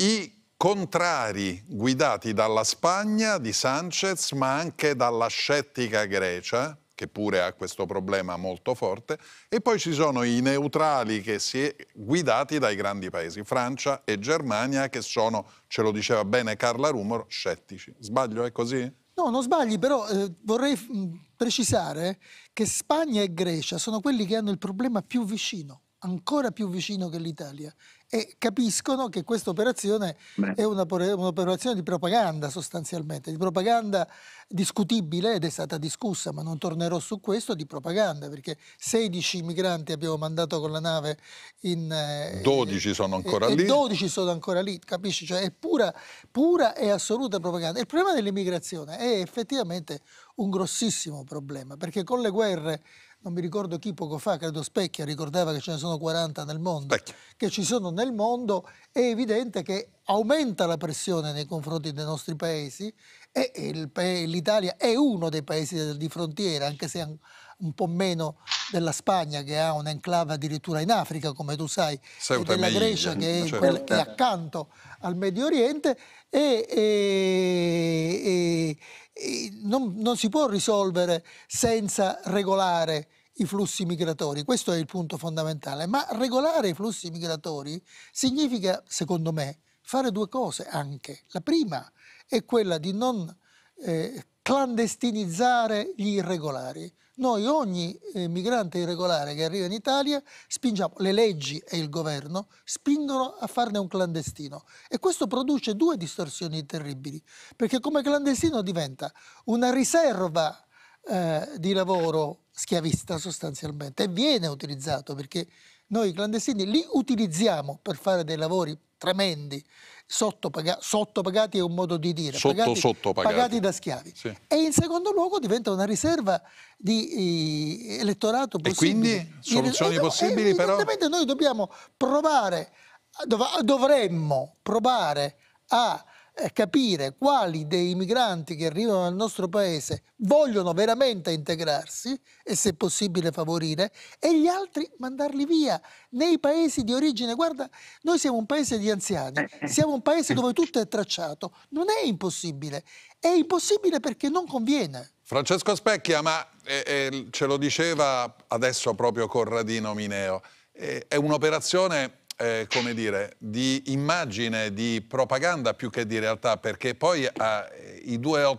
i contrari guidati dalla Spagna di Sanchez, ma anche dalla scettica Grecia, che pure ha questo problema molto forte, e poi ci sono i neutrali che si è guidati dai grandi paesi, Francia e Germania, che sono, ce lo diceva bene Carla Rumor, scettici. Sbaglio, è così? No, non sbagli, però eh, vorrei mm, precisare che Spagna e Grecia sono quelli che hanno il problema più vicino, ancora più vicino che l'Italia, e capiscono che questa operazione è un'operazione di propaganda sostanzialmente, di propaganda discutibile ed è stata discussa, ma non tornerò su questo, di propaganda, perché 16 migranti abbiamo mandato con la nave in... Eh, 12 sono ancora eh, lì. 12 sono ancora lì, capisci? Cioè è pura, pura e assoluta propaganda. Il problema dell'immigrazione è effettivamente un grossissimo problema, perché con le guerre non mi ricordo chi poco fa, credo Specchia, ricordava che ce ne sono 40 nel mondo, Specchia. che ci sono nel mondo, è evidente che aumenta la pressione nei confronti dei nostri paesi e l'Italia è uno dei paesi di frontiera, anche se un po' meno della Spagna che ha un'enclave addirittura in Africa, come tu sai, e della Grecia che è, certo. quel, che è, accanto al Medio Oriente e, e, e non, non si può risolvere senza regolare i flussi migratori, questo è il punto fondamentale, ma regolare i flussi migratori significa, secondo me, fare due cose anche. La prima è quella di non eh, clandestinizzare gli irregolari. Noi ogni eh, migrante irregolare che arriva in Italia spingiamo, le leggi e il governo spingono a farne un clandestino e questo produce due distorsioni terribili, perché come clandestino diventa una riserva eh, di lavoro schiavista sostanzialmente e viene utilizzato perché noi i clandestini li utilizziamo per fare dei lavori tremendi, sottopaga sottopagati è un modo di dire, Sotto, pagati, sottopagati. pagati da schiavi. Sì. E in secondo luogo diventa una riserva di eh, elettorato possibile. E quindi soluzioni e, possibili e, eh, però... Evidentemente noi dobbiamo provare, dov dovremmo provare a capire quali dei migranti che arrivano nel nostro paese vogliono veramente integrarsi e se possibile favorire e gli altri mandarli via nei paesi di origine. Guarda, noi siamo un paese di anziani, siamo un paese dove tutto è tracciato, non è impossibile, è impossibile perché non conviene. Francesco Specchia, ma eh, eh, ce lo diceva adesso proprio Corradino Mineo, eh, è un'operazione eh, come dire, di immagine, di propaganda più che di realtà, perché poi eh, i due